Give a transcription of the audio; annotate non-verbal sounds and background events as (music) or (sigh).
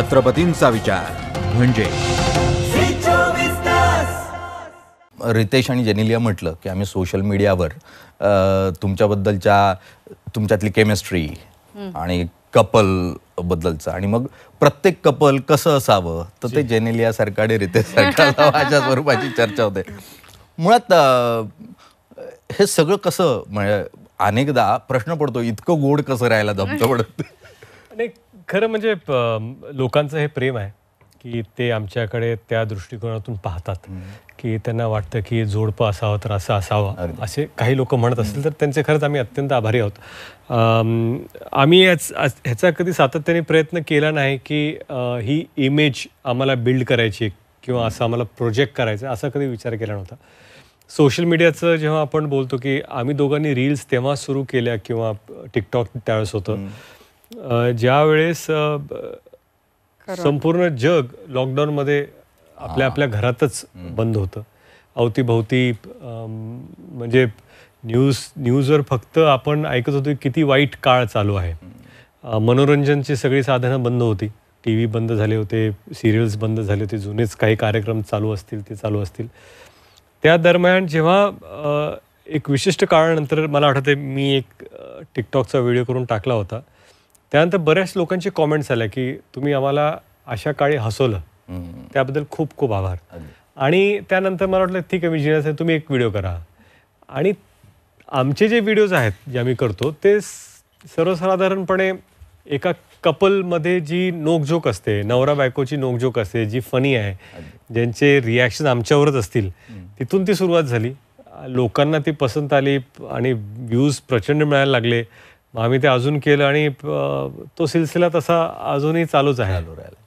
छत्रपतींचा विचार म्हणजे रितेश आणि जेनिलिया म्हटलं की आम्ही सोशल मीडियावर तुमच्याबद्दलच्या तुमच्यातली केमिस्ट्री आणि कपल बद्दलचं आणि मग प्रत्येक कपल कसं असावं तर ते जेनेलिया सरकार रितेश सरकार अशा (laughs) स्वरूपाची चर्चा होते मुळात हे सगळं कसं म्हणजे अनेकदा प्रश्न पडतो इतकं गोड कसं राहायला जमतं पडत नाही खरं म्हणजे लोकांचं हे प्रेम आहे की ते आमच्याकडे त्या दृष्टिकोनातून पाहतात की त्यांना वाटतं की जोडपं असावं तर असं असावं असे काही लोक म्हणत असतील तर त्यांचे खरंच आम्ही अत्यंत आभारी आहोत आम्ही याच ह्याचा कधी सातत्याने प्रयत्न केला नाही की ही इमेज आम्हाला बिल्ड करायची किंवा असं आम्हाला प्रोजेक्ट करायचं असा कधी विचार केला नव्हता सोशल मीडियाचं जेव्हा आपण बोलतो की आम्ही दोघांनी रील्स तेव्हा सुरू केल्या किंवा टिकटॉक त्यावेळेस होतं ज्या वेळेस संपूर्ण जग लॉकडाऊनमध्ये आपल्या आपल्या घरातच बंद होतं अवतीभवती म्हणजे न्यूज न्यूजवर फक्त आपण ऐकत होतो किती वाईट काळ चालू आहे मनोरंजनची सगळी साधनं बंद होती टी व्ही बंद झाले होते सिरियल्स बंद झाले होते जुनेच काही कार्यक्रम चालू असतील ते चालू असतील त्या दरम्यान जेव्हा एक विशिष्ट काळानंतर मला आठवते मी एक टिकटॉकचा व्हिडिओ करून टाकला होता त्यानंतर बऱ्याच लोकांचे कॉमेंट्स आल्या की तुम्ही आम्हाला अशा काळी हसवलं त्याबद्दल खूप खूप आभार आणि त्यानंतर मला वाटलं ठीक आहे विजय आहे तुम्ही एक व्हिडिओ करा आणि आमचे जे व्हिडिओज आहेत जे आम्ही करतो ते सर्वसाधारणपणे एका कपलमध्ये जी नोकझोक असते नवरा बायकोची नोकझोक असते जी फनी आहे ज्यांचे रिॲक्शन आमच्यावरच असतील तिथून ती सुरुवात झाली लोकांना ती पसंत आली आणि व्ह्यूज प्रचंड मिळायला लागले मग आम्ही ते अजून केलं आणि तो सिलसिला तसा अजूनही चालूच आहे